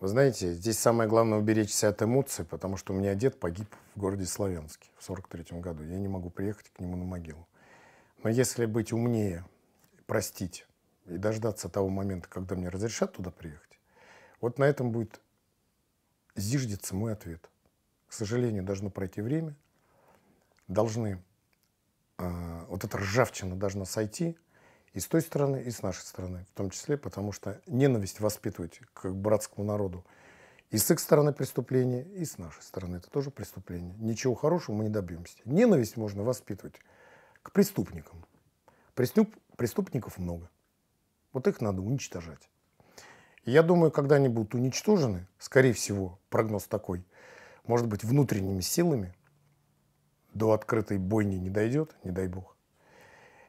Вы знаете, здесь самое главное уберечься от эмоций, потому что у меня дед погиб в городе Славянске в 43 году. Я не могу приехать к нему на могилу. Но если быть умнее, простить и дождаться того момента, когда мне разрешат туда приехать, вот на этом будет зиждется мой ответ. К сожалению, должно пройти время, должны, э, вот эта ржавчина должна сойти – и с той стороны, и с нашей стороны, в том числе, потому что ненависть воспитывать к братскому народу и с их стороны преступление, и с нашей стороны это тоже преступление. Ничего хорошего мы не добьемся. Ненависть можно воспитывать к преступникам. Преступ, преступников много. Вот их надо уничтожать. я думаю, когда они будут уничтожены, скорее всего, прогноз такой, может быть, внутренними силами, до открытой бойни не дойдет, не дай бог.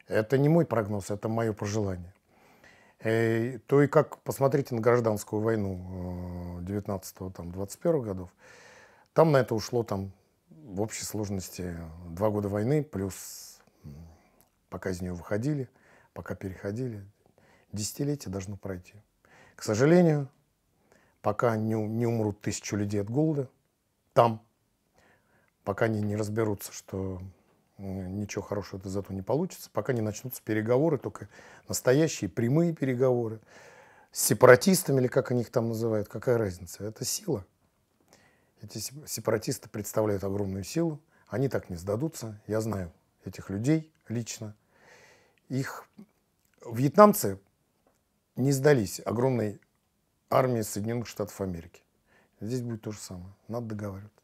Это не мой прогноз, это мое пожелание. то и как посмотрите на гражданскую войну 19-21 э, годов, там на это ушло там, в общей сложности два года войны, плюс пока из нее выходили, пока переходили, десятилетие должно пройти. К сожалению, пока не, не умрут тысячу людей от голода, там, пока они не разберутся, что Э, ничего хорошего это зато не получится, пока не начнутся переговоры, только настоящие прямые переговоры с сепаратистами, или как они их там называют, какая разница, это сила. Эти сепаратисты представляют огромную силу, они так не сдадутся, я знаю этих людей лично. Их вьетнамцы не сдались огромной армии Соединенных Штатов Америки. Здесь будет то же самое, надо договариваться.